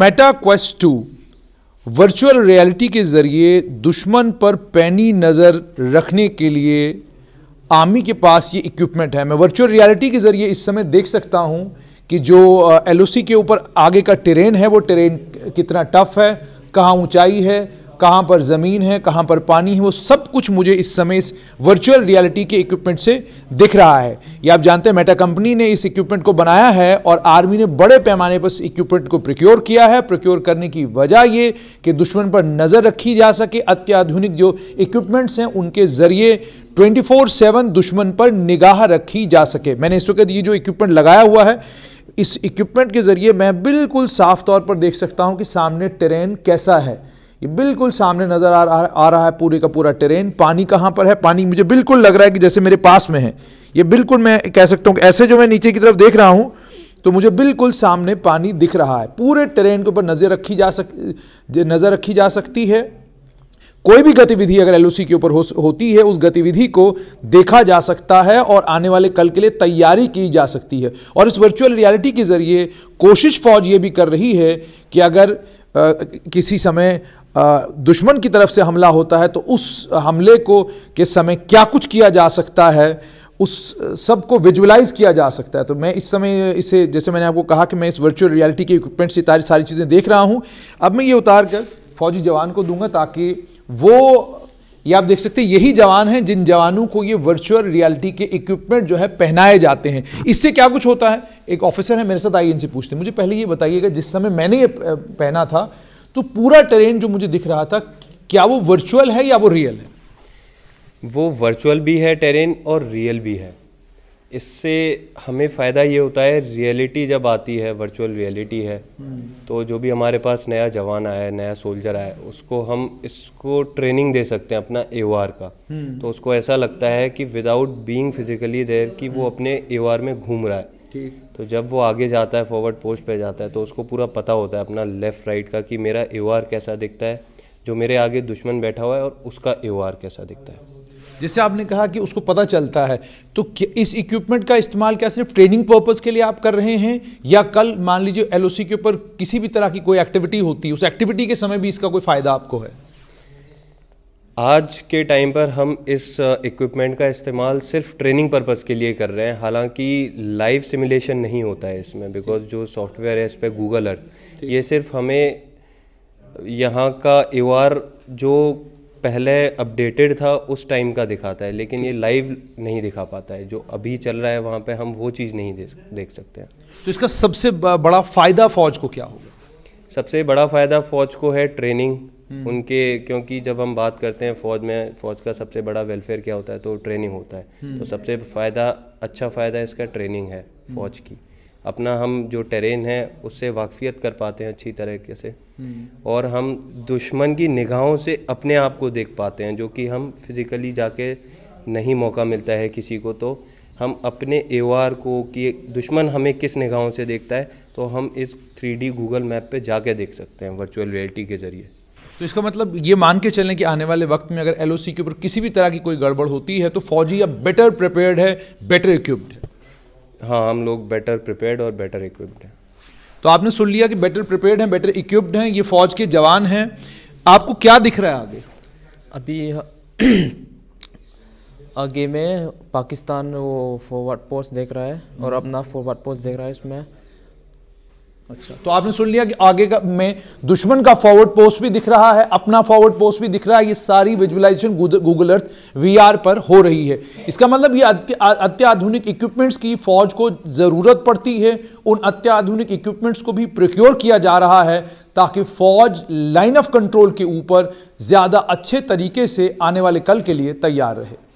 Meta Quest two virtual reality के ज़रिए दुश्मन पर पैनी नज़र रखने के लिए आर्मी के पास ये इक्विपमेंट है मैं वर्चुअल रियलिटी के ज़रिए इस समय देख सकता हूं कि जो एलओसी के ऊपर आगे का ट्रेन है वो टेरेन कितना टफ है कहाँ ऊंचाई है कहाँ पर ज़मीन है कहाँ पर पानी है वो सब कुछ मुझे इस समय इस वर्चुअल रियलिटी के इक्विपमेंट से दिख रहा है ये आप जानते हैं मेटा कंपनी ने इस इक्विपमेंट को बनाया है और आर्मी ने बड़े पैमाने पर इस इक्विपमेंट को प्रिक्योर किया है प्रिक्योर करने की वजह ये कि दुश्मन पर नज़र रखी जा सके अत्याधुनिक जो इक्विपमेंट्स हैं उनके ज़रिए 24 सेवन दुश्मन पर निगाह रखी जा सके मैंने इस वक्त ये जो इक्विपमेंट लगाया हुआ है इस इक्विपमेंट के ज़रिए मैं बिल्कुल साफ तौर पर देख सकता हूँ कि सामने ट्रेन कैसा है ये बिल्कुल सामने नज़र आ रहा आ रहा है पूरे का पूरा टेरेन पानी कहाँ पर है पानी मुझे बिल्कुल लग रहा है कि जैसे मेरे पास में है ये बिल्कुल मैं कह सकता हूँ ऐसे जो मैं नीचे की तरफ देख रहा हूँ तो मुझे बिल्कुल सामने पानी दिख रहा है पूरे टेरेन के ऊपर नज़र रखी जा सक नज़र रखी जा सकती है कोई भी गतिविधि अगर एल के ऊपर हो, होती है उस गतिविधि को देखा जा सकता है और आने वाले कल के लिए तैयारी की जा सकती है और इस वर्चुअल रियलिटी के ज़रिए कोशिश फौज ये भी कर रही है कि अगर आ, किसी समय दुश्मन की तरफ से हमला होता है तो उस हमले को के समय क्या कुछ किया जा सकता है उस सब को विजुअलाइज किया जा सकता है तो मैं इस समय इसे जैसे मैंने आपको कहा कि मैं इस वर्चुअल रियलिटी के इक्विपमेंट से तारी सारी चीज़ें देख रहा हूँ अब मैं ये उतार कर फौजी जवान को दूंगा ताकि वो ये आप देख सकते हैं यही जवान हैं जिन जवानों को ये वर्चुअल रियलिटी के इक्विपमेंट जो है पहनाए जाते हैं इससे क्या कुछ होता है एक ऑफिसर है मेरे साथ आइए इनसे पूछते हैं मुझे पहले ये बताइएगा जिस समय मैंने ये पहना था तो पूरा ट्रेन जो मुझे दिख रहा था क्या वो वर्चुअल है या वो रियल है वो वर्चुअल भी है टेरेन और रियल भी है इससे हमें फ़ायदा ये होता है रियलिटी जब आती है वर्चुअल रियलिटी है तो जो भी हमारे पास नया जवान आया है नया सोल्जर आया है उसको हम इसको ट्रेनिंग दे सकते हैं अपना ए का हम्म। तो उसको ऐसा लगता है कि विदाउट बीइंग फिजिकली देयर कि वो अपने ए में घूम रहा है ठीक तो जब वो आगे जाता है फॉरवर्ड पोस्ट पे जाता है तो उसको पूरा पता होता है अपना लेफ़्ट राइट का कि मेरा एवार कैसा दिखता है जो मेरे आगे दुश्मन बैठा हुआ है और उसका एवार कैसा दिखता है जैसे आपने कहा कि उसको पता चलता है तो इस इक्विपमेंट का इस्तेमाल क्या सिर्फ ट्रेनिंग पर्पज़ के लिए आप कर रहे हैं या कल मान लीजिए एलओसी के ऊपर किसी भी तरह की कोई एक्टिविटी होती है उस एक्टिविटी के समय भी इसका कोई फ़ायदा आपको है आज के टाइम पर हम इस इक्विपमेंट का इस्तेमाल सिर्फ ट्रेनिंग पर्पज़ के लिए कर रहे हैं हालांकि लाइव सिमुलेशन नहीं होता है इसमें बिकॉज जो सॉफ्टवेयर है इस पर गूगल अर्थ ये सिर्फ हमें यहाँ का एवार जो पहले अपडेटेड था उस टाइम का दिखाता है लेकिन ये लाइव नहीं दिखा पाता है जो अभी चल रहा है वहाँ पे हम वो चीज़ नहीं देख सकते हैं तो इसका सबसे बड़ा फ़ायदा फ़ौज को क्या होगा सबसे बड़ा फ़ायदा फ़ौज को है ट्रेनिंग हम्म। उनके क्योंकि जब हम बात करते हैं फ़ौज में फ़ौज का सबसे बड़ा वेलफेयर क्या होता है तो ट्रेनिंग होता है हम्म। तो सबसे फ़ायदा अच्छा फ़ायदा इसका ट्रेनिंग है हम्म। फ़ौज की अपना हम जो टेरेन है उससे वाकफियत कर पाते हैं अच्छी तरीके से और हम दुश्मन की निगाहों से अपने आप को देख पाते हैं जो कि हम फिज़िकली जाके नहीं मौका मिलता है किसी को तो हम अपने ए को कि दुश्मन हमें किस निगाहों से देखता है तो हम इस थ्री गूगल मैप पर जाके देख सकते हैं वर्चुअल रियलिटी के ज़रिए तो इसका मतलब ये मान के चलें कि आने वाले वक्त में अगर एल के ऊपर किसी भी तरह की कोई गड़बड़ होती है तो फौजी अब बेटर प्रिपेयर्ड है बेटर इक्विप्ड है हाँ हम लोग बेटर प्रिपेयर्ड और बेटर इक्विप्ड हैं तो आपने सुन लिया कि बेटर प्रिपेयर्ड हैं बेटर इक्विप्ड हैं ये फौज के जवान हैं आपको क्या दिख रहा है आगे अभी आगे में पाकिस्तान वो फॉरवर्ड पोस्ट देख रहा है और हम्म। अपना फॉरवर्ड पोस्ट देख रहा है इसमें अच्छा तो आपने सुन लिया कि आगे का में दुश्मन का फॉरवर्ड पोस्ट भी दिख रहा है अपना फॉरवर्ड पोस्ट भी दिख रहा है ये सारी विजुअलाइजेशन गूगल अर्थ वीआर पर हो रही है इसका मतलब ये अत्याधुनिक इक्विपमेंट्स की फौज को ज़रूरत पड़ती है उन अत्याधुनिक इक्विपमेंट्स को भी प्रोक्योर किया जा रहा है ताकि फौज लाइन ऑफ कंट्रोल के ऊपर ज़्यादा अच्छे तरीके से आने वाले कल के लिए तैयार रहे